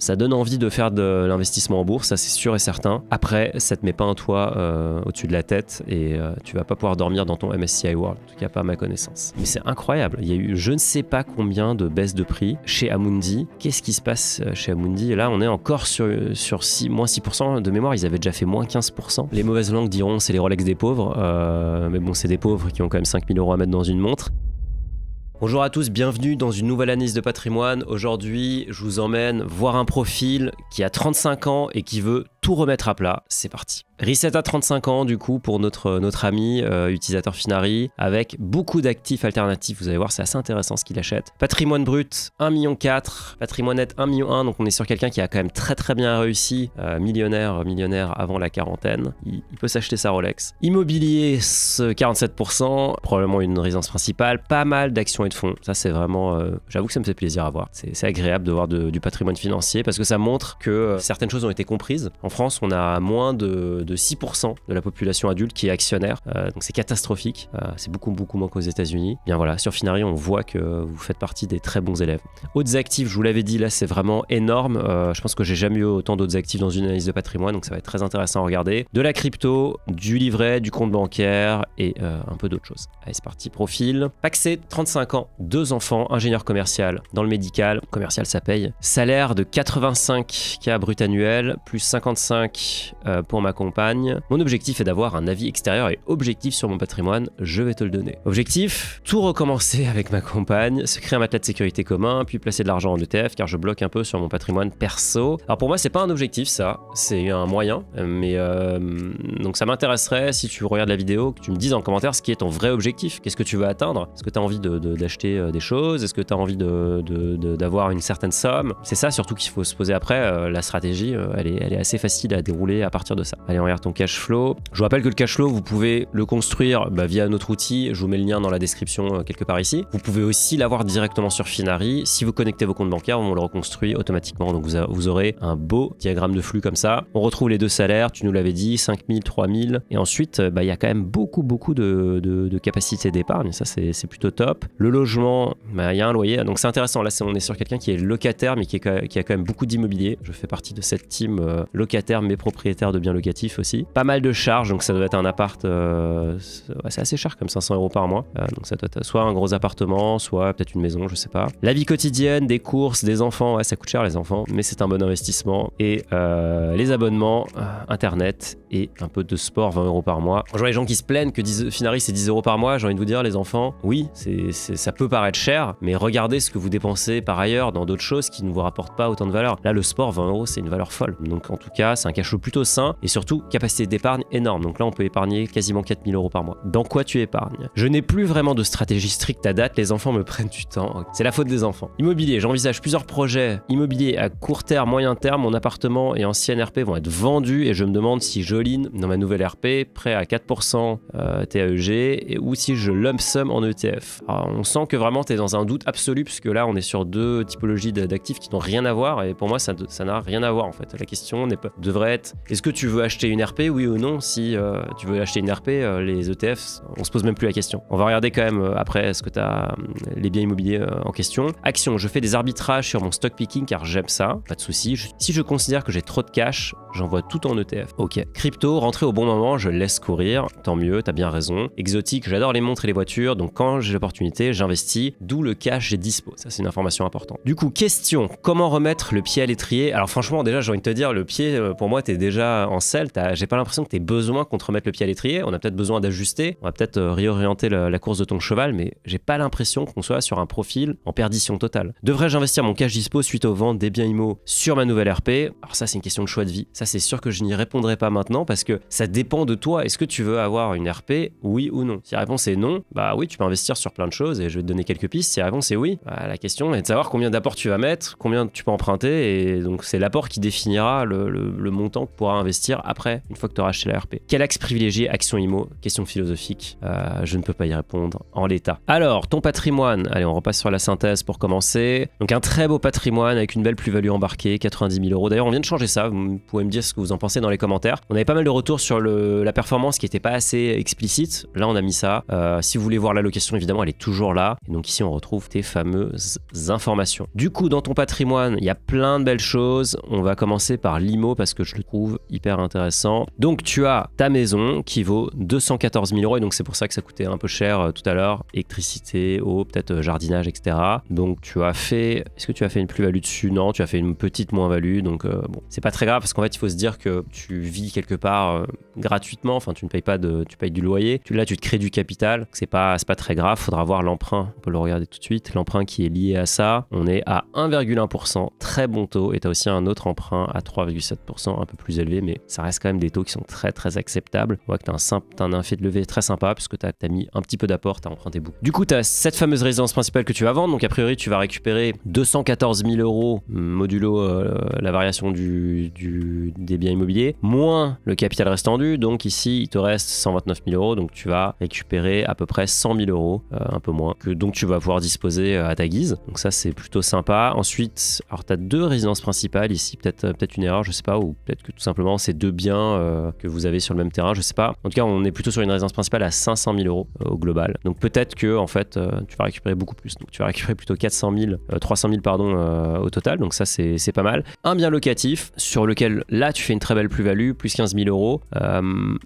Ça donne envie de faire de l'investissement en bourse, ça c'est sûr et certain. Après, ça te met pas un toit euh, au-dessus de la tête et euh, tu vas pas pouvoir dormir dans ton MSCI World, en tout cas pas à ma connaissance. Mais c'est incroyable, il y a eu je ne sais pas combien de baisses de prix chez Amundi. Qu'est-ce qui se passe euh, chez Amundi là, on est encore sur, sur 6, moins 6% de mémoire, ils avaient déjà fait moins 15%. Les mauvaises langues diront c'est les Rolex des pauvres, mais bon, c'est des pauvres qui ont quand même 5000 euros à mettre dans une montre. Bonjour à tous, bienvenue dans une nouvelle analyse de patrimoine. Aujourd'hui, je vous emmène voir un profil qui a 35 ans et qui veut tout remettre à plat. C'est parti. Reset à 35 ans du coup pour notre, euh, notre ami euh, utilisateur Finari avec beaucoup d'actifs alternatifs. Vous allez voir, c'est assez intéressant ce qu'il achète. Patrimoine brut 1 million 4, patrimoine net 1 million Donc on est sur quelqu'un qui a quand même très très bien réussi, euh, millionnaire millionnaire avant la quarantaine. Il, peut s'acheter sa Rolex. Immobilier 47%, probablement une résidence principale. Pas mal d'actions et de fonds. Ça c'est vraiment, j'avoue que ça me fait plaisir à voir. C'est agréable de voir du patrimoine financier parce que ça montre que certaines choses ont été comprises. France, on a moins de, 6% de la population adulte qui est actionnaire. Euh, donc c'est catastrophique. Euh, c'est beaucoup, beaucoup moins qu'aux États-Unis. Bien voilà, sur Finari, on voit que vous faites partie des très bons élèves. Autres actifs, je vous l'avais dit, là, c'est vraiment énorme. Euh, je pense que j'ai jamais eu autant d'autres actifs dans une analyse de patrimoine, donc ça va être très intéressant à regarder. De la crypto, du livret, du compte bancaire et un peu d'autres choses. Allez, c'est parti, profil. Paxé, 35 ans, deux enfants, ingénieur commercial dans le médical. Commercial, ça paye. Salaire de 85K brut annuel, plus 55 euh, pour ma compagne. Mon objectif est d'avoir un avis extérieur et objectif sur mon patrimoine, je vais te le donner. Objectif, tout recommencer avec ma compagne, se créer un matelas de sécurité commun, puis placer de l'argent en ETF car je bloque un peu sur mon patrimoine perso. Alors pour moi c'est pas un objectif ça, c'est un moyen, mais euh, donc ça m'intéresserait si tu regardes la vidéo, que tu me dises en commentaire ce qui est ton vrai objectif, qu'est-ce que tu veux atteindre, est-ce que tu as envie d'acheter de, euh, des choses, est-ce que tu as envie d'avoir une certaine somme. C'est ça surtout qu'il faut se poser après, la stratégie elle est assez facile à dérouler à partir de ça. Allez, on regarde ton cash flow. Je vous rappelle que le cash flow, vous pouvez le construire bah, via notre outil. Je vous mets le lien dans la description euh, quelque part ici. Vous pouvez aussi l'avoir directement sur Finari. Si vous connectez vos comptes bancaires, on le reconstruit automatiquement. Donc vous, vous aurez un beau diagramme de flux comme ça. On retrouve les deux salaires, tu nous l'avais dit, 5000, 3000. Et ensuite, euh, bah, il y a quand même beaucoup, beaucoup de, de, de capacité d'épargne. Ça, c'est plutôt top. Le logement, bah, il y a un loyer. Donc c'est intéressant. Là, on est sur quelqu'un qui est locataire, mais qui, a quand même beaucoup d'immobilier. Je fais partie de cette team euh, locataire termes, mais propriétaires de biens locatifs aussi. Pas mal de charges, donc ça doit être un appart, euh, c'est assez cher comme 500 euros par mois. Euh, donc ça doit être soit un gros appartement, soit peut-être une maison, je sais pas. La vie quotidienne, des courses, des enfants, ouais, ça coûte cher les enfants, mais c'est un bon investissement. Et euh, les abonnements, internet et un peu de sport, 20 euros par mois. Je vois les gens qui se plaignent que 10, Finari c'est 10 euros par mois, j'ai envie de vous dire les enfants, oui, ça peut paraître cher, mais regardez ce que vous dépensez par ailleurs dans d'autres choses qui ne vous rapportent pas autant de valeur. Là, le sport, 20 euros, c'est une valeur folle. Donc en tout cas, c'est un cachot plutôt sain et surtout capacité d'épargne énorme. Donc là, on peut épargner quasiment 4000 euros par mois. Dans quoi tu épargnes Je n'ai plus vraiment de stratégie stricte à date, les enfants me prennent du temps. C'est la faute des enfants. Immobilier, j'envisage plusieurs projets immobiliers à court terme, moyen terme. Mon appartement et ancienne RP vont être vendus et je me demande si Joline, dans ma nouvelle RP, prêt à 4% euh, TAEG ou si je lump sum en ETF. on sent que vraiment tu es dans un doute absolu puisque là, on est sur deux typologies d'actifs qui n'ont rien à voir et pour moi, ça n'a rien à voir en fait. La question n'est pas devrait être est-ce que tu veux acheter une RP, oui ou non Si euh, tu veux acheter une RP, euh, les ETF, on se pose même plus la question. On va regarder quand même euh, après, est ce que tu as les biens immobiliers en question. Action, je fais des arbitrages sur mon stock picking car j'aime ça, pas de souci. si je considère que j'ai trop de cash, j'envoie tout en ETF. Ok. Crypto, rentrer au bon moment, je laisse courir, tant mieux, t'as bien raison. Exotique, j'adore les montres et les voitures, donc quand j'ai l'opportunité, j'investis, d'où le cash est dispo. Ça, c'est une information importante. Du coup, question, comment remettre le pied à l'étrier Alors franchement, déjà, j'ai envie de te dire, le pied euh, pour moi, tu es déjà en selle. J'ai pas l'impression que tu besoin qu'on te remette le pied à l'étrier. On a peut-être besoin d'ajuster. On va peut-être euh, réorienter la, course de ton cheval, mais j'ai pas l'impression qu'on soit sur un profil en perdition totale. Devrais-je investir mon cash dispo suite aux ventes des biens IMO sur ma nouvelle RP Alors, ça, c'est une question de choix de vie. Ça, c'est sûr que je n'y répondrai pas maintenant parce que ça dépend de toi. Est-ce que tu veux avoir une RP, oui ou non Si la réponse est non, bah oui, tu peux investir sur plein de choses et je vais te donner quelques pistes. Si la réponse est oui, bah, la question est de savoir combien d'apports tu vas mettre, combien tu peux emprunter et donc c'est l'apport qui définira le, le, montant que pourra investir après, une fois que tu auras acheté la RP. Quel axe privilégié Action IMO Question philosophique. Euh, je ne peux pas y répondre en l'état. Alors, ton patrimoine. Allez, on repasse sur la synthèse pour commencer. Donc, un très beau patrimoine avec une belle plus-value embarquée, 90 000 euros. D'ailleurs, on vient de changer ça. Vous pouvez me dire ce que vous en pensez dans les commentaires. On avait pas mal de retours sur le, la performance qui n'était pas assez explicite. Là, on a mis ça. Euh, si vous voulez voir l'allocation, évidemment, elle est toujours là. Et donc, ici, on retrouve tes fameuses informations. Du coup, dans ton patrimoine, il y a plein de belles choses. On va commencer par l'IMO parce que je le trouve hyper intéressant. Donc tu as ta maison qui vaut 214 000 euros et donc c'est pour ça que ça coûtait un peu cher euh, tout à l'heure. Électricité, eau, peut-être euh, jardinage, etc. Donc tu as fait... Est-ce que tu as fait une plus-value dessus Non, tu as fait une petite moins-value. Donc euh, bon, c'est pas très grave parce qu'en fait il faut se dire que tu vis quelque part gratuitement. Enfin tu ne payes pas de... Tu payes du loyer. Tu, là tu te crées du capital. C'est pas, c'est pas très grave. Faudra voir l'emprunt. On peut le regarder tout de suite. L'emprunt qui est lié à ça. On est à 1,1%. Très bon taux. Et tu as aussi un autre emprunt à 3,7% un peu plus élevé, mais ça reste quand même des taux qui sont très très acceptables. On voit que tu as, un effet de levée très sympa, puisque tu as, mis un petit peu d'apport, tu as emprunté beaucoup. Du coup, tu as cette fameuse résidence principale que tu vas vendre, donc a priori, tu vas récupérer 214 000 euros mm, modulo euh, la variation du, du, des biens immobiliers, moins le capital restant dû donc ici, il te reste 129 000 euros, donc tu vas récupérer à peu près 100 000 euros, euh, un peu moins, que donc tu vas pouvoir disposer euh, à ta guise. Donc ça, c'est plutôt sympa. Ensuite, alors tu as deux résidences principales ici, peut-être peut-être une erreur, je sais pas, ou peut-être que tout simplement c'est deux biens euh, que vous avez sur le même terrain, je sais pas. En tout cas, on est plutôt sur une résidence principale à 500 000 euros euh, au global. Donc peut-être que en fait, euh, tu vas récupérer beaucoup plus. Donc tu vas récupérer plutôt 400 000, 300 000 pardon au total. Donc ça c'est pas mal. Un bien locatif sur lequel là tu fais une très belle plus-value, plus 15 000 euros.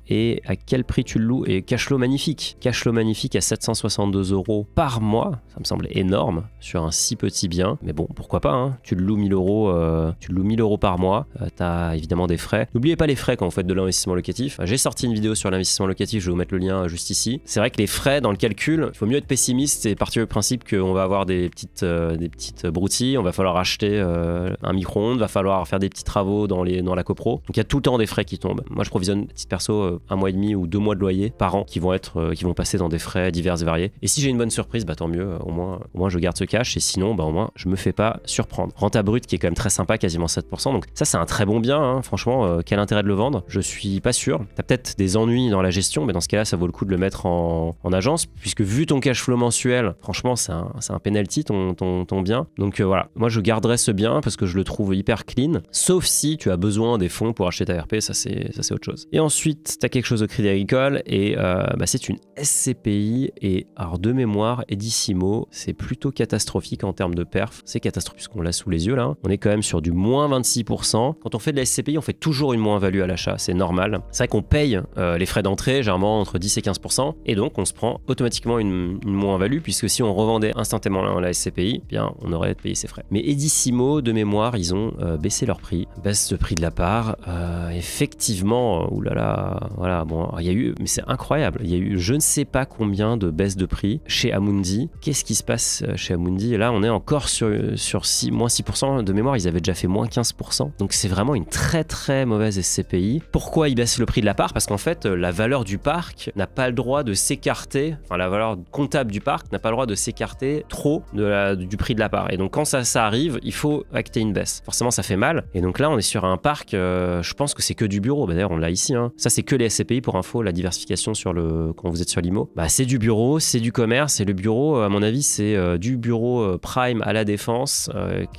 et à quel prix tu le loues Et cash flow magnifique, cash flow magnifique à 762 euros par mois. Ça me semble énorme sur un si petit bien. Mais bon, pourquoi pas hein. Tu le loues 1000 euros, tu le loues 1000 euros par mois. tu as évidemment des frais. N'oubliez pas les frais quand vous faites de l'investissement locatif. J'ai sorti une vidéo sur l'investissement locatif, je vais vous mettre le lien juste ici. C'est vrai que les frais dans le calcul, il faut mieux être pessimiste et partir du principe qu'on va avoir des petites, euh, des petites broutilles, on va falloir acheter euh, un micro-ondes, va falloir faire des petits travaux dans, les, dans la copro. Donc il y a tout le temps des frais qui tombent. Moi je provisionne, petite perso, euh, un mois et demi ou deux mois de loyer par an qui vont, être, qui vont passer dans des frais divers et variés. Et si j'ai une bonne surprise, bah tant mieux, au moins, au je garde ce cash et sinon, bah au moins je me fais pas surprendre. Renta brute qui est quand même très sympa, quasiment 7%. Donc ça c'est un très bon bien Hein. franchement, euh, quel intérêt de le vendre Je suis pas sûr. T'as peut-être des ennuis dans la gestion, mais dans ce cas-là, ça vaut le coup de le mettre en, agence, puisque vu ton cash flow mensuel, franchement, c'est un, penalty, ton, bien. Donc euh, voilà, moi je garderai ce bien parce que je le trouve hyper clean, sauf si tu as besoin des fonds pour acheter ta RP, ça c'est autre chose. Et ensuite, tu quelque chose au Crédit Agricole, et euh, bah, c'est une SCPI, et alors de mémoire, Edissimo, c'est plutôt catastrophique en termes de perf. C'est catastrophique puisqu'on l'a sous les yeux là. Hein. On est quand même sur du moins 26%. Quand on fait de la SCPI, on fait toujours une moins-value à l'achat, c'est normal. C'est vrai qu'on paye euh, les frais d'entrée, généralement entre 10 et 15%, et donc on se prend automatiquement une, moins-value, puisque si on revendait instantanément la SCPI, eh bien on aurait payé ses frais. Mais Edissimo, de mémoire, ils ont euh, baissé leur prix, baisse de prix de la part. Euh, effectivement, oulala, voilà, bon, il y a eu, mais c'est incroyable, il y a eu je ne sais pas combien de baisses de prix chez Amundi. Qu'est-ce qui se passe chez Amundi Là, on est encore sur, sur 6, moins 6%, de mémoire, ils avaient déjà fait moins 15%, donc c'est vraiment une très très mauvaise SCPI. Pourquoi il baisse le prix de la part Parce qu'en fait, euh, la valeur du parc n'a pas le droit de s'écarter, enfin la valeur comptable du parc n'a pas le droit de s'écarter trop de du prix de la part. Et donc quand ça, ça arrive, il faut acter une baisse. Forcément, ça fait mal. Et donc là, on est sur un parc, euh, je pense que c'est que du bureau. Bah, d'ailleurs, on l'a ici. Hein. Ça, c'est que les SCPI pour info, la diversification sur le quand vous êtes sur l'IMO. Bah, c'est du bureau, c'est du commerce. Et le bureau, à mon avis, c'est euh, du bureau prime à la défense,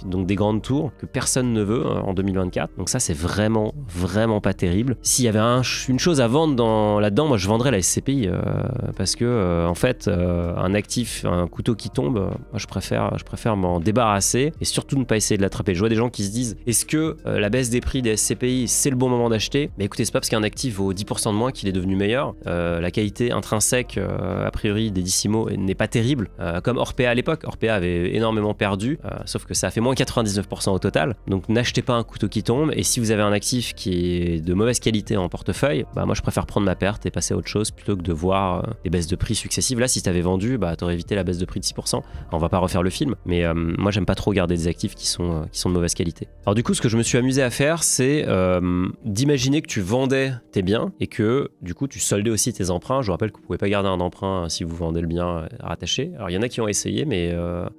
donc des grandes tours que personne ne veut en 2024. Donc ça c'est vraiment, vraiment pas terrible. S'il y avait une chose à vendre dans, là-dedans, moi, je vendrais la SCPI. Euh, parce que, euh, en fait, euh, un actif, un couteau qui tombe, moi, je préfère, je préfère m'en débarrasser et surtout ne pas essayer de l'attraper. Je vois des gens qui se disent est-ce que la baisse des prix des SCPI, c'est le bon moment d'acheter Mais écoutez, c'est pas parce qu'un actif vaut 10% de moins qu'il est devenu meilleur. la qualité intrinsèque, a priori, des décimo, n'est pas terrible. comme Orpea à l'époque. Orpea avait énormément perdu, sauf que ça a fait moins 99% au total. Donc, n'achetez pas un couteau qui tombe et si vous avez un actif qui est de mauvaise qualité en portefeuille, bah moi je préfère prendre ma perte et passer à autre chose plutôt que de voir des euh, baisses de prix successives. Là, si tu avais vendu, bah aurais évité la baisse de prix de 6%. on va pas refaire le film, mais euh, moi j'aime pas trop garder des actifs qui sont, euh, qui sont de mauvaise qualité. Alors du coup, ce que je me suis amusé à faire, c'est d'imaginer que tu vendais tes biens et que du coup tu soldais aussi tes emprunts. Je vous rappelle que vous pouvez pas garder un emprunt si vous vendez le bien rattaché. Alors il y en a qui ont essayé, mais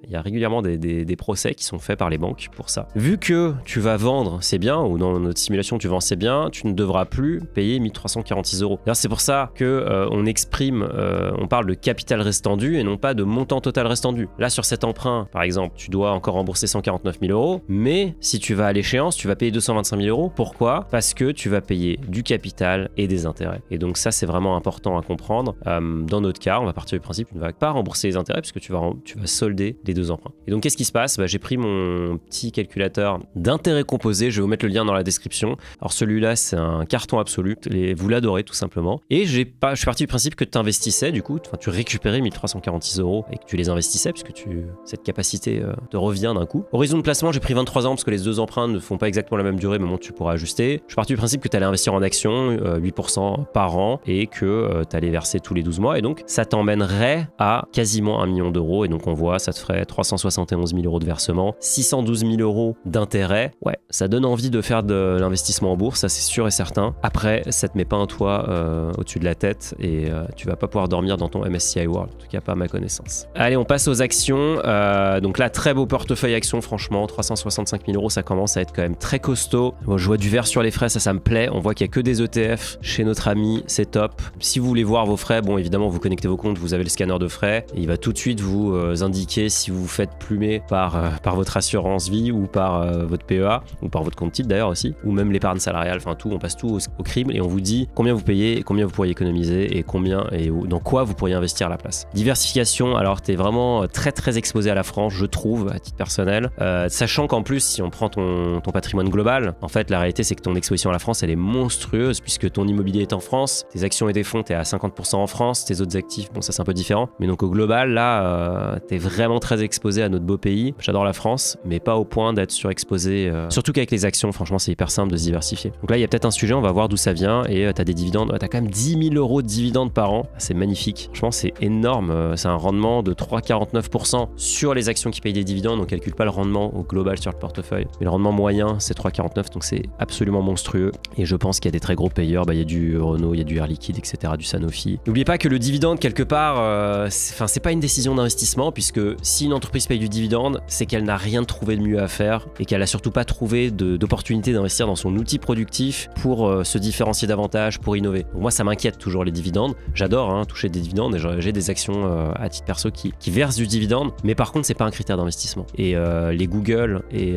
il y a régulièrement des, des, des procès qui sont faits par les banques pour ça. Vu que tu vas vendre ces biens ou dans notre simulation tu vends bien, tu ne devras plus payer 1346 euros. C'est pour ça que euh, on exprime, euh, on parle de capital restendu et non pas de montant total restendu. Là sur cet emprunt, par exemple, tu dois encore rembourser 149 000 euros, mais si tu vas à l'échéance, tu vas payer 225 000 euros. Pourquoi Parce que tu vas payer du capital et des intérêts. Et donc ça c'est vraiment important à comprendre. Euh, dans notre cas, on va partir du principe tu ne vas pas rembourser les intérêts puisque tu vas, tu vas solder les deux emprunts. Et donc qu'est-ce qui se passe bah, J'ai pris mon petit calculateur d'intérêts composés, je vais vous mettre le lien dans la description. Alors celui-là, c'est un carton absolu. Les, vous l'adorez tout simplement. Et j'ai pas, je suis parti du principe que tu investissais du coup, tu récupérais 1346 euros et que tu les investissais puisque tu, cette capacité euh, te revient d'un coup. Horizon de placement, j'ai pris 23 ans parce que les deux emprunts ne font pas exactement la même durée, mais bon, tu pourras ajuster. Je suis parti du principe que tu allais investir en actions 8% euh, par an et que euh, t'allais tu allais verser tous les 12 mois. Et donc, ça t'emmènerait à quasiment 1 million d'euros. Et donc, on voit, ça te ferait 371 000 euros de versement, 612 000 euros d'intérêt. Ouais, ça donne envie de faire de l'investissement en bourse, ça c'est sûr et certain. Après, ça te met pas un toit euh, au-dessus de la tête et euh, tu vas pas pouvoir dormir dans ton MSCI World, en tout cas pas à ma connaissance. Allez, on passe aux actions. Euh, donc là, très beau portefeuille actions, franchement, 365 000 euros, ça commence à être quand même très costaud. Bon, je vois du vert sur les frais, ça, ça me plaît. On voit qu'il y a que des ETF chez notre ami, c'est top. Si vous voulez voir vos frais, bon, évidemment, vous connectez vos comptes, vous avez le scanner de frais. il va tout de suite vous indiquer si vous vous faites plumer par, par votre assurance vie ou par votre PEA ou par votre compte type d'ailleurs aussi, ou même l'épargne salariale, enfin tout, on passe tout au, crime et on vous dit combien vous payez, combien vous pourriez économiser et combien et dans quoi vous pourriez investir à la place. Diversification, alors tu es vraiment euh, très très exposé à la France, je trouve, à titre personnel, euh, sachant qu'en plus, si on prend ton, patrimoine global, en fait, la réalité c'est que ton exposition à la France, elle est monstrueuse puisque ton immobilier est en France, tes actions et tes fonds, t'es à 50% en France, tes autres actifs, bon ça c'est un peu différent, mais donc au global, là, euh, t'es tu es vraiment très exposé à notre beau pays. J'adore la France, mais pas au point d'être surexposé, surtout qu'avec les actions, franchement c'est hyper simple de se diversifier. Donc là, il y a peut-être un sujet, on va voir d'où ça vient. Et euh, tu as des dividendes, tu as quand même 10 000 euros de dividendes par an. Ah, c'est magnifique. Je Franchement, c'est énorme. Euh, c'est un rendement de 3,49% sur les actions qui payent des dividendes. On calcule pas le rendement au global sur le portefeuille. Mais le rendement moyen, c'est 3,49. Donc c'est absolument monstrueux. Et je pense qu'il y a des très gros payeurs. Bah, il y a du Renault, il y a du Air Liquide, etc., du Sanofi. N'oubliez pas que le dividende, quelque part, euh, enfin c'est pas une décision d'investissement, puisque si une entreprise paye du dividende, c'est qu'elle n'a rien trouvé de mieux à faire et qu'elle a surtout pas trouvé d'opportunité d'investir dans son outil productif pour euh, se différencier davantage, pour innover. moi, ça m'inquiète toujours les dividendes. J'adore hein, toucher des dividendes et j'ai des actions euh, à titre perso qui, versent du dividende, mais par contre, c'est pas un critère d'investissement. Et euh, les Google et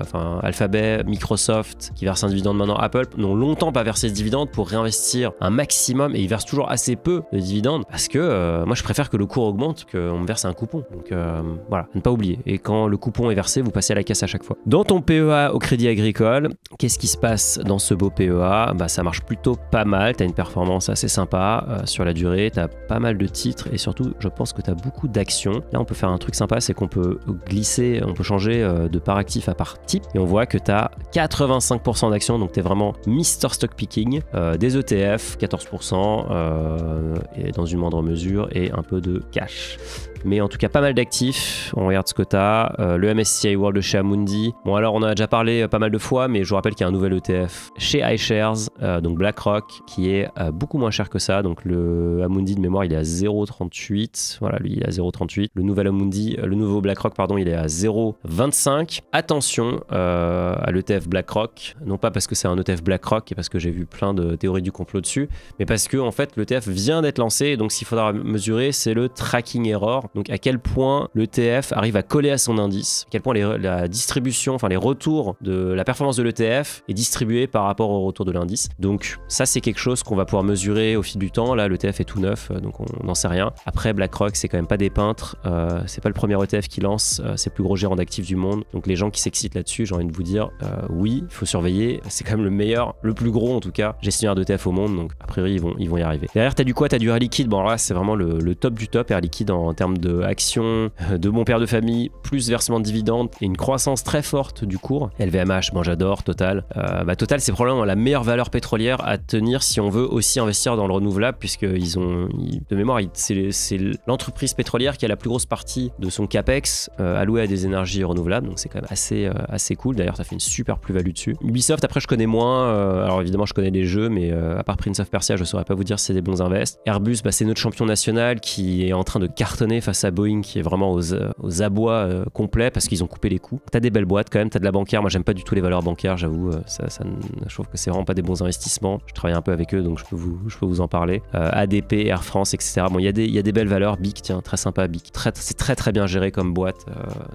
enfin Alphabet, Microsoft qui versent un dividende maintenant, Apple n'ont longtemps pas versé de dividende pour réinvestir un maximum et ils versent toujours assez peu de dividendes parce que moi, je préfère que le cours augmente qu'on me verse un coupon. Donc voilà, ne pas oublier. Et quand le coupon est versé, vous passez à la caisse à chaque fois. Dans ton PEA au Crédit Agricole Qu'est-ce qui se passe dans ce beau PEA bah, Ça marche plutôt pas mal, tu as une performance assez sympa euh, sur la durée, tu as pas mal de titres et surtout je pense que tu as beaucoup d'actions. Là on peut faire un truc sympa, c'est qu'on peut glisser, on peut changer euh, de part actif à part type et on voit que tu as 85% d'actions, donc tu es vraiment Mr Stock Picking, euh, des ETF 14% et dans une moindre mesure et un peu de cash mais en tout cas pas mal d'actifs. On regarde ce Scotta, euh, le MSCI World de chez Amundi. Bon alors on en a déjà parlé euh, pas mal de fois, mais je vous rappelle qu'il y a un nouvel ETF chez iShares, euh, donc BlackRock, qui est euh, beaucoup moins cher que ça. Donc le Amundi de mémoire il est à 0,38. Voilà, lui il est à 0,38. Le nouvel Amundi, le nouveau BlackRock pardon, il est à 0,25. Attention à l'ETF BlackRock, non pas parce que c'est un ETF BlackRock et parce que j'ai vu plein de théories du complot dessus, mais parce que en fait l'ETF vient d'être lancé. Donc s'il faudra mesurer, c'est le tracking error. Donc à quel point l'ETF arrive à coller à son indice, à quel point la distribution, enfin les retours de la performance de l'ETF est distribué par rapport au retour de l'indice. Donc ça c'est quelque chose qu'on va pouvoir mesurer au fil du temps. Là l'ETF est tout neuf, euh, donc on n'en sait rien. Après BlackRock c'est quand même pas des peintres, euh, c'est pas le premier ETF qui lance, euh, c'est le plus gros gérant d'actifs du monde. Donc les gens qui s'excitent là-dessus, j'ai envie de vous dire oui, il faut surveiller, c'est quand même le meilleur, le plus gros en tout cas, gestionnaire d'ETF au monde, donc a priori ils vont, ils vont y arriver. Derrière t'as du quoi T'as du Air Liquide, bon là c'est vraiment le, top du top Air Liquide en termes de de actions, euh, de bons père de famille, plus versement de dividendes et une croissance très forte du cours. LVMH, moi j'adore, Total. Euh, bah, Total, c'est probablement la meilleure valeur pétrolière à tenir si on veut aussi investir dans le renouvelable, puisque ils ont, de mémoire, c'est l'entreprise pétrolière qui a la plus grosse partie de son capex euh, alloué à des énergies renouvelables, donc c'est quand même assez, assez cool. D'ailleurs, ça fait une super plus-value dessus. Ubisoft, après, je connais moins. alors évidemment, je connais les jeux, mais à part Prince of Persia, je saurais pas vous dire si c'est des bons invests. Airbus, bah, c'est notre champion national qui est en train de cartonner face à Boeing qui est vraiment aux, aux abois complet euh, complets parce qu'ils ont coupé les coûts. T'as des belles boîtes quand même, t'as de la bancaire. Moi, j'aime pas du tout les valeurs bancaires, j'avoue. Euh, ça, ça, je trouve que c'est vraiment pas des bons investissements. Je travaille un peu avec eux, donc je peux vous, je peux vous en parler. Euh, ADP, Air France, etc. Bon, il y, a des, y a des belles valeurs. BIC, tiens, très sympa, BIC. c'est très très bien géré comme boîte.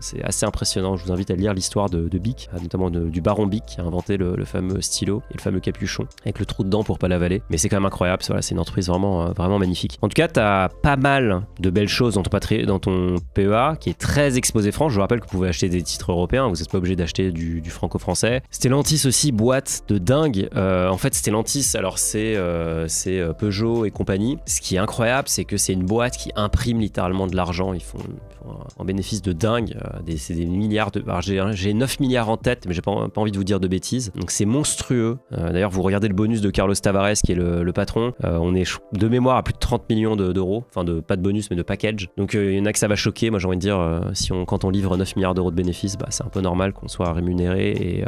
c'est assez impressionnant. Je vous invite à lire l'histoire de, BIC, notamment du baron BIC qui a inventé le, fameux stylo et le fameux capuchon avec le trou dedans pour pas l'avaler. Mais c'est quand même incroyable. Voilà, c'est une entreprise vraiment, vraiment magnifique. En tout cas, t'as pas mal de belles choses dont on dans ton PEA, qui est très exposé franc Je vous rappelle que vous pouvez acheter des titres européens, vous n'êtes pas obligé d'acheter du, franco-français. Stellantis aussi, boîte de dingue. Euh, en fait, Stellantis, alors euh, c'est euh, Peugeot et compagnie. Ce qui est incroyable, c'est que c'est une boîte qui imprime littéralement de l'argent. Ils font, en bénéfice de dingue. Euh, c'est des milliards de. J'ai 9 milliards en tête, mais j'ai pas, pas, envie de vous dire de bêtises. Donc c'est monstrueux. D'ailleurs, vous regardez le bonus de Carlos Tavares, qui est le, patron. on est de mémoire à plus de 30 millions d'euros. enfin, de, pas de bonus, mais de package. Donc donc euh, il y en a que ça va choquer. Moi j'ai envie de dire, euh, quand on livre 9 milliards d'euros de bénéfices, bah, c'est un peu normal qu'on soit rémunéré et euh,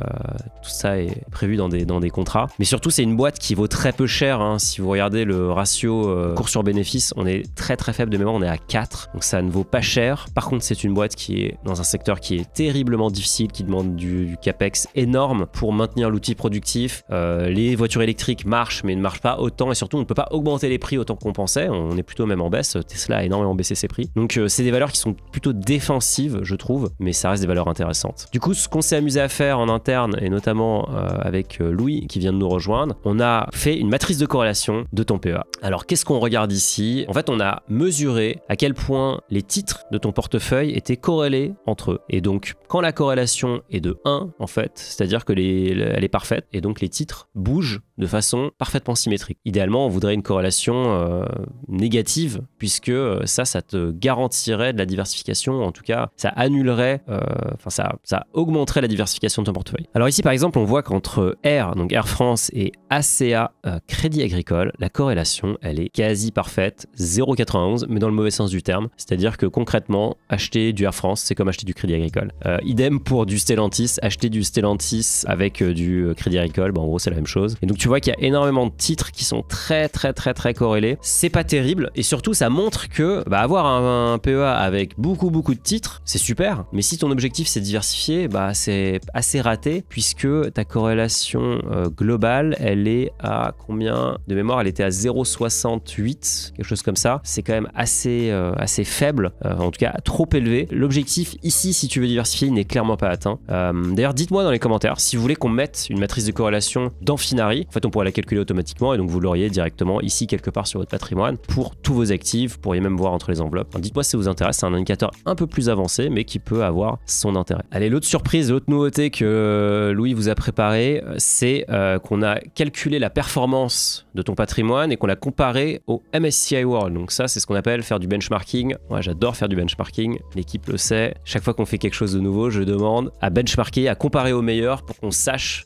tout ça est prévu dans des, contrats. Mais surtout, c'est une boîte qui vaut très peu cher. Hein. Si vous regardez le ratio cours sur bénéfice, on est très très faible de mémoire, on est à 4. Donc ça ne vaut pas cher. Par contre, c'est une boîte qui est dans un secteur qui est terriblement difficile, qui demande du, capex énorme pour maintenir l'outil productif. les voitures électriques marchent, mais ne marchent pas autant. Et surtout, on ne peut pas augmenter les prix autant qu'on pensait. On est plutôt même en baisse. Tesla a énormément baissé ses prix. Donc euh, c'est des valeurs qui sont plutôt défensives, je trouve, mais ça reste des valeurs intéressantes. Du coup, ce qu'on s'est amusé à faire en interne, et notamment euh, avec euh, Louis qui vient de nous rejoindre, on a fait une matrice de corrélation de ton PEA. Alors qu'est-ce qu'on regarde ici En fait, on a mesuré à quel point les titres de ton portefeuille étaient corrélés entre eux. Et donc, quand la corrélation est de 1, en fait, c'est-à-dire que elle est parfaite, et donc les titres bougent de façon parfaitement symétrique. Idéalement, on voudrait une corrélation négative, puisque ça, ça te garantirait de la diversification, en tout cas, ça annulerait, euh, enfin, ça, ça augmenterait la diversification de ton portefeuille. Alors ici, par exemple, on voit qu'entre Air, donc Air France et ACA euh, Crédit Agricole, la corrélation, elle est quasi parfaite, 0,91, mais dans le mauvais sens du terme. C'est-à-dire que concrètement, acheter du Air France, c'est comme acheter du Crédit Agricole. Euh, idem pour du Stellantis, acheter du Stellantis avec du Crédit Agricole, ben, en gros, c'est la même chose. Et donc, tu vois qu'il y a énormément de titres qui sont très, très, très, très corrélés. C'est pas terrible, et surtout, ça montre que bah, avoir un un PEA avec beaucoup beaucoup de titres, c'est super, mais si ton objectif c'est diversifier bah c'est assez raté puisque ta corrélation euh, globale, elle est à combien de mémoire Elle était à 0,68, quelque chose comme ça. C'est quand même assez euh, assez faible, euh, en tout cas trop élevé. L'objectif ici, si tu veux diversifier, n'est clairement pas atteint. D'ailleurs, dites-moi dans les commentaires si vous voulez qu'on mette une matrice de corrélation dans Finari. En fait, on pourrait la calculer automatiquement et donc vous l'auriez directement ici quelque part sur votre patrimoine pour tous vos actifs. Vous pourriez même voir entre les enveloppes dites-moi si ça vous intéresse, c'est un indicateur un peu plus avancé, mais qui peut avoir son intérêt. Allez, l'autre surprise, l'autre nouveauté que euh, Louis vous a préparé, euh, c'est euh, qu'on a calculé la performance de ton patrimoine et qu'on l'a comparé au MSCI World. Donc ça, c'est ce qu'on appelle faire du benchmarking. Moi, j'adore faire du benchmarking, l'équipe le sait. Chaque fois qu'on fait quelque chose de nouveau, je demande à benchmarker, à comparer au meilleur pour qu'on sache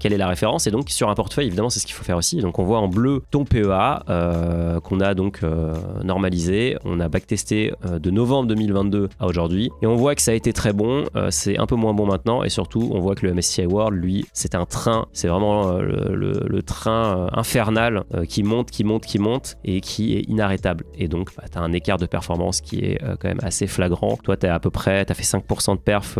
quelle est la référence. Et donc, sur un portefeuille, évidemment, c'est ce qu'il faut faire aussi. Donc, on voit en bleu ton PEA qu'on a donc normalisé, on a backtesté euh, de novembre 2022 à aujourd'hui. Et on voit que ça a été très bon, euh, c'est un peu moins bon maintenant, et surtout on voit que le MSCI World, lui, c'est un train, c'est vraiment euh, le, train infernal qui monte, qui monte, qui monte, et qui est inarrêtable. Et donc, bah, tu as un écart de performance qui est quand même assez flagrant. Toi, tu as à peu près, tu as fait 5% de perf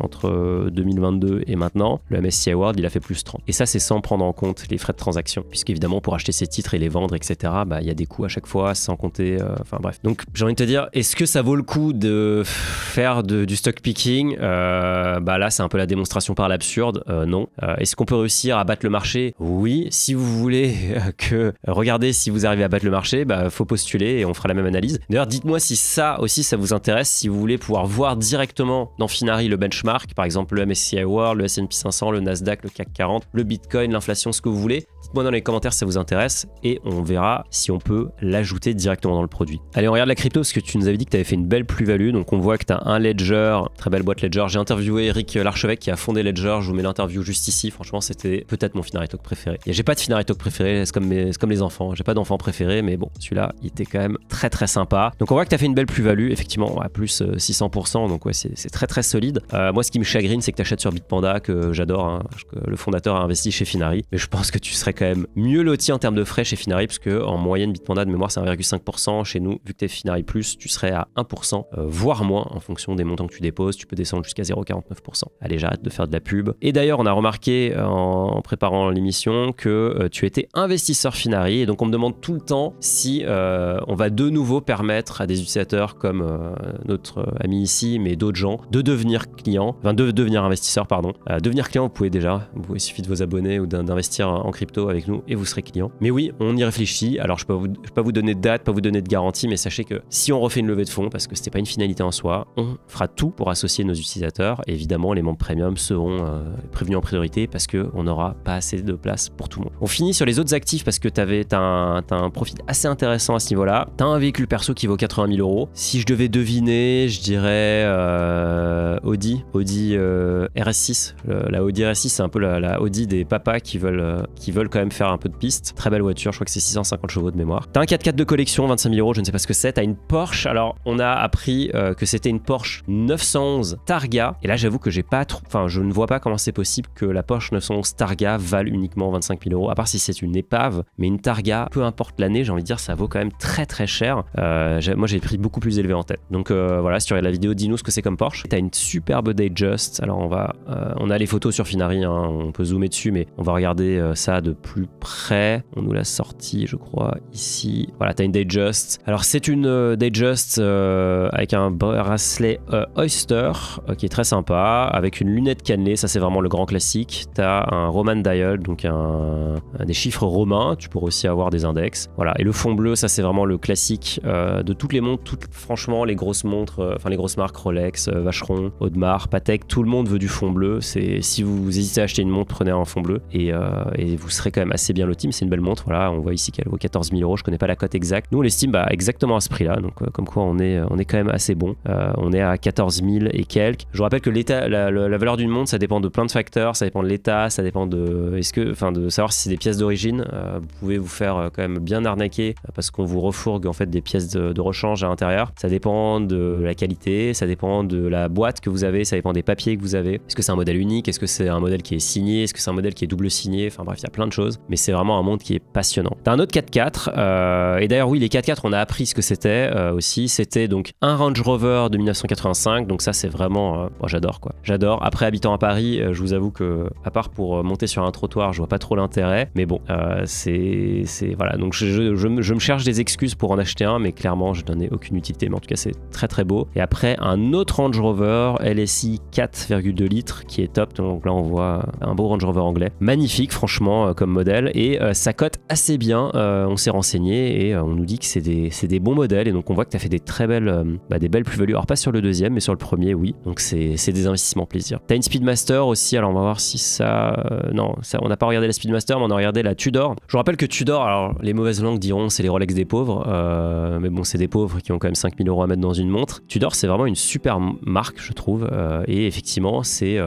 entre 2022 et maintenant. Le MSCI World, il a fait plus 30. Et ça, c'est sans prendre en compte les frais de transaction, puisqu'évidemment, pour acheter ces titres et les vendre, etc., bah, il y a des coûts à chaque fois, sans compter. Enfin bref. Donc, j'ai envie de cest à dire, est-ce que ça vaut le coup de faire du stock picking euh, Bah là, c'est un peu la démonstration par l'absurde. Euh, non. Euh, est-ce qu'on peut réussir à battre le marché Oui. Si vous voulez que, regardez, si vous arrivez à battre le marché, bah faut postuler et on fera la même analyse. D'ailleurs, dites-moi si ça aussi, ça vous intéresse, si vous voulez pouvoir voir directement dans Finari le benchmark, par exemple le MSCI World, le S&P 500, le Nasdaq, le CAC 40, le Bitcoin, l'inflation, ce que vous voulez moi dans les commentaires si ça vous intéresse et on verra si on peut l'ajouter directement dans le produit. Allez, on regarde la crypto parce que tu nous avais dit que tu avais fait une belle plus-value. Donc on voit que tu as un Ledger, très belle boîte Ledger. J'ai interviewé Eric Larchevêque qui a fondé Ledger. Je vous mets l'interview juste ici. Franchement, c'était peut-être mon Finari Talk préféré. Et j'ai pas de Finari Talk préféré, c'est comme, les enfants. J'ai pas d'enfant préféré, mais bon, celui-là, il était quand même très très sympa. Donc on voit que tu as fait une belle plus-value, effectivement, à plus 600%. Euh, Donc ouais, c'est très très solide. Euh, moi, ce qui me chagrine, c'est que tu achètes sur Bitpanda, que j'adore, hein, le fondateur a investi chez Finari. Mais je pense que tu serais même mieux loti en termes de frais chez Finari, puisque en moyenne, Bitpanda de mémoire, c'est 1,5%. Chez nous, vu que tu es Finari Plus, tu serais à 1%, euh, voire moins, en fonction des montants que tu déposes. Tu peux descendre jusqu'à 0,49%. Allez, j'arrête de faire de la pub. Et d'ailleurs, on a remarqué euh, en préparant l'émission que euh, tu étais investisseur Finari, et donc on me demande tout le temps si on va de nouveau permettre à des utilisateurs comme notre ami ici, mais d'autres gens, de devenir client, enfin de devenir investisseur, pardon. devenir client, vous pouvez déjà, il suffit de vous abonner ou d'investir en crypto avec nous et vous serez client. Mais oui, on y réfléchit. Alors, je peux vous, peux pas vous donner de date, pas vous donner de garantie, mais sachez que si on refait une levée de fonds, parce que c'était pas une finalité en soi, on fera tout pour associer nos utilisateurs. évidemment, les membres premium seront euh, prévenus en priorité parce qu'on n'aura pas assez de place pour tout le monde. On finit sur les autres actifs parce que tu as un, profit assez intéressant à ce niveau-là. Tu as un véhicule perso qui vaut 80 000 euros. Si je devais deviner, je dirais euh, Audi, Audi euh, RS6. la Audi RS6, c'est un peu la, Audi des papas qui veulent, qui veulent quand faire un peu de piste. Très belle voiture, je crois que c'est 650 chevaux de mémoire. T'as un 4x4 de collection, 25 000 euros, je ne sais pas ce que c'est. T'as une Porsche, alors on a appris euh, que c'était une Porsche 911 Targa. Et là, j'avoue que j'ai pas trop. Enfin, je ne vois pas comment c'est possible que la Porsche 911 Targa vale uniquement 25 000 euros, à part si c'est une épave. Mais une Targa, peu importe l'année, j'ai envie de dire, ça vaut quand même très très cher. Euh, moi, j'ai pris beaucoup plus élevé en tête. Donc euh, voilà, si tu regardes la vidéo, dis-nous ce que c'est comme Porsche. T'as une superbe Just Alors on va, on a les photos sur Finari, hein, on peut zoomer dessus, mais on va regarder ça de plus plus près. On nous l'a sorti, je crois, ici. Voilà, t'as une just Alors, c'est une euh, Dayjust just euh, avec un bracelet euh, Oyster qui est très sympa, avec une lunette cannelée. Ça, c'est vraiment le grand classique. T'as un Roman Dial, donc un, des chiffres romains. Tu pourrais aussi avoir des index. Voilà, et le fond bleu, ça, c'est vraiment le classique de toutes les montres. Toutes, franchement, les grosses montres, enfin, les grosses marques Rolex, Vacheron, Audemars, Patek, tout le monde veut du fond bleu. C'est Si vous hésitez à acheter une montre, prenez un fond bleu et, et vous serez quand assez bien loti, mais c'est une belle montre. Voilà, on voit ici qu'elle vaut 14 000 euros. Je connais pas la cote exacte. Nous, on l'estime bah, exactement à ce prix-là. Donc, euh, comme quoi, on est, euh, on est quand même assez bon. Euh, on est à 14 000 et quelques. Je vous rappelle que l'état, la, la, valeur d'une montre, ça dépend de plein de facteurs. Ça dépend de l'état, ça dépend de, est-ce que, enfin, de savoir si c'est des pièces d'origine. vous pouvez vous faire quand même bien arnaquer parce qu'on vous refourgue en fait des pièces de, de rechange à l'intérieur. Ça dépend de la qualité, ça dépend de la boîte que vous avez, ça dépend des papiers que vous avez. Est-ce que c'est un modèle unique Est-ce que c'est un modèle qui est signé Est-ce que c'est un modèle qui est double signé Enfin bref, il y a plein de choses mais c'est vraiment un monde qui est passionnant. T'as un autre 4x4, euh, et d'ailleurs oui, les 4x4, on a appris ce que c'était euh, aussi. C'était donc un Range Rover de 1985, donc ça c'est vraiment, euh, oh, j'adore quoi. J'adore. Après habitant à Paris, je vous avoue que à part pour monter sur un trottoir, je vois pas trop l'intérêt, mais bon, c'est, voilà. Donc je, me cherche des excuses pour en acheter un, mais clairement je donnais aucune utilité. Mais en tout cas, c'est très très beau. Et après un autre Range Rover LSI 4,2 litres qui est top. Donc là on voit un beau Range Rover anglais, magnifique franchement comme modèle et euh, ça cote assez bien. Euh, on s'est renseigné et euh, on nous dit que c'est des, des, bons modèles et donc on voit que tu as fait des très belles, bah, des belles plus-values. Alors pas sur le deuxième, mais sur le premier, oui. Donc c'est des investissements plaisir. Tu as une Speedmaster aussi, alors on va voir si ça. non, ça, on n'a pas regardé la Speedmaster, mais on a regardé la Tudor. Je rappelle que Tudor, alors les mauvaises langues diront c'est les Rolex des pauvres, mais bon, c'est des pauvres qui ont quand même 5000 euros à mettre dans une montre. Tudor, c'est vraiment une super marque, je trouve, et effectivement, c'est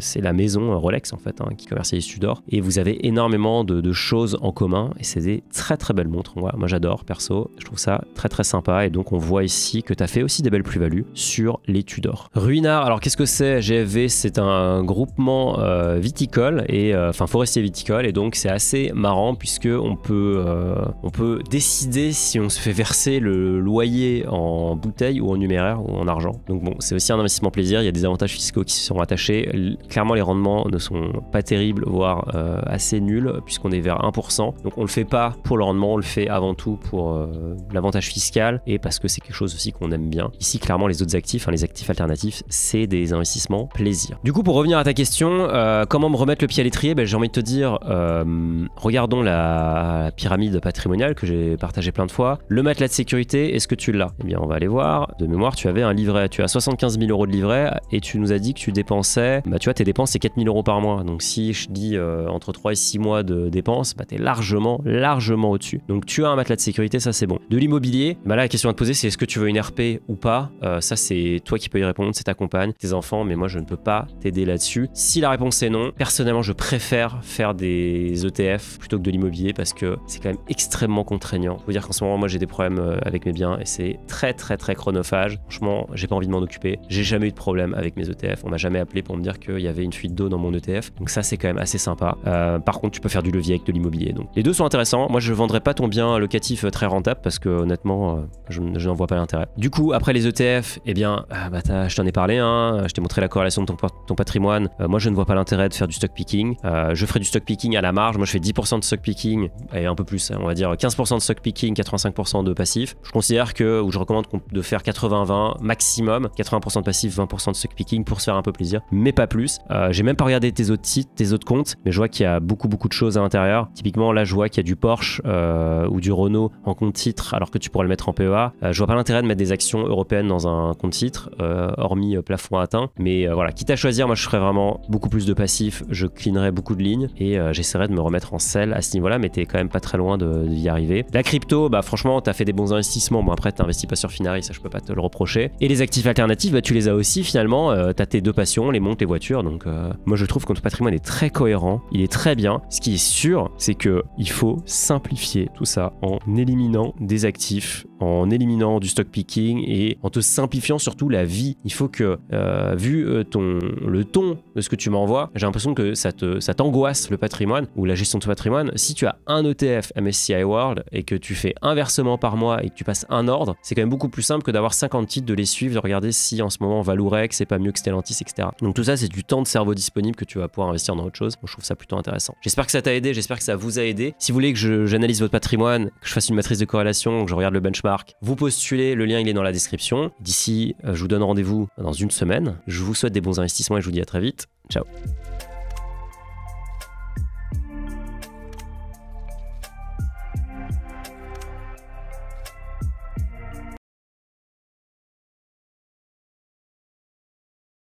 c'est la maison Rolex en fait hein, qui commercialise Tudor. Et vous avait énormément de, choses en commun et c'est des très très belles montres. Moi, j'adore perso, je trouve ça très très sympa et donc on voit ici que tu as fait aussi des belles plus-values sur les Tudors Ruinard, alors qu'est-ce que c'est GFV C'est un groupement euh, viticole et euh, enfin forestier viticole et donc c'est assez marrant puisque on peut euh, on peut décider si on se fait verser le loyer en bouteille ou en numéraire ou en argent. Donc bon, c'est aussi un investissement plaisir, il y a des avantages fiscaux qui sont attachés. Clairement les rendements ne sont pas terribles voire assez nul puisqu'on est vers 1%. Donc on le fait pas pour le rendement, on le fait avant tout pour euh, l'avantage fiscal et parce que c'est quelque chose aussi qu'on aime bien. Ici clairement les autres actifs, hein, les actifs alternatifs, c'est des investissements plaisir. Du coup pour revenir à ta question, euh, comment me remettre le pied à l'étrier ben, J'ai envie de te dire, euh, regardons la, pyramide patrimoniale que j'ai partagée plein de fois. Le matelas de sécurité, est-ce que tu l'as Eh bien on va aller voir. De mémoire, tu avais un livret, tu as 75 000 euros de livret et tu nous as dit que tu dépensais, bah, tu vois tes dépenses c'est 4 000 euros par mois. Donc si je dis entre 3 et 6 mois de dépenses, bah, tu es largement, largement au-dessus. Donc tu as un matelas de sécurité, ça c'est bon. De l'immobilier, bah là la question à te poser c'est est-ce que tu veux une RP ou pas euh, Ça c'est toi qui peux y répondre, c'est ta compagne, tes enfants, mais moi je ne peux pas t'aider là-dessus. Si la réponse est non, personnellement je préfère faire des ETF plutôt que de l'immobilier parce que c'est quand même extrêmement contraignant. Faut dire qu'en ce moment moi j'ai des problèmes euh, avec mes biens et c'est très très très chronophage. Franchement, j'ai pas envie de m'en occuper. J'ai jamais eu de problème avec mes ETF. On m'a jamais appelé pour me dire qu'il y avait une fuite d'eau dans mon ETF. Donc ça c'est quand même assez sympa. Euh, euh, par contre, tu peux faire du levier avec de l'immobilier. Donc les deux sont intéressants. Moi, je vendrais pas ton bien locatif euh, très rentable parce que honnêtement, euh, je, n'en vois pas l'intérêt. Du coup, après les ETF, eh bien, ah, bah, je t'en ai parlé. Hein, je t'ai montré la corrélation de ton, patrimoine. moi, je ne vois pas l'intérêt de faire du stock picking. je ferai du stock picking à la marge. Moi, je fais 10% de stock picking et un peu plus. Hein, on va dire 15% de stock picking, 85% de passif. Je considère que, ou je recommande de faire 80-20 maximum, 80% de passif, 20% de stock picking pour se faire un peu plaisir, mais pas plus. J'ai même pas regardé tes autres sites, tes autres comptes, mais je vois qu'il y a beaucoup beaucoup de choses à l'intérieur. Typiquement là je vois qu'il y a du Porsche euh, ou du Renault en compte titre alors que tu pourrais le mettre en PEA. Euh, je vois pas l'intérêt de mettre des actions européennes dans un compte titre, euh, hormis plafond atteint. Mais voilà, quitte à choisir, moi je ferais vraiment beaucoup plus de passifs, je cleanerais beaucoup de lignes et j'essaierai de me remettre en selle à ce niveau-là, mais t'es quand même pas très loin d'y arriver. La crypto, bah franchement, t'as fait des bons investissements. Bon après t'investis pas sur Finari, ça je peux pas te le reprocher. Et les actifs alternatifs, bah tu les as aussi finalement. t'as tes deux passions, les montes, les voitures. Donc moi je trouve que ton patrimoine est très cohérent, il est très bien. Ce qui est sûr, c'est que il faut simplifier tout ça en éliminant des actifs, en éliminant du stock picking et en te simplifiant surtout la vie. Il faut que, euh, vu euh, ton, le ton de ce que tu m'envoies, j'ai l'impression que ça te, ça t'angoisse le patrimoine ou la gestion de ton patrimoine. Si tu as un ETF MSCI World et que tu fais un versement par mois et que tu passes un ordre, c'est quand même beaucoup plus simple que d'avoir 50 titres, de les suivre, de regarder si en ce moment Valourec, c'est pas mieux que Stellantis, etc. Donc tout ça, c'est du temps de cerveau disponible que tu vas pouvoir investir dans autre chose. je trouve ça plutôt intéressant. J'espère que ça t'a aidé, j'espère que ça vous a aidé. Si vous voulez que j'analyse votre patrimoine, que je fasse une matrice de corrélation, que je regarde le benchmark, vous postulez, le lien il est dans la description. D'ici, euh, je vous donne rendez-vous dans une semaine. Je vous souhaite des bons investissements et je vous dis à très vite. Ciao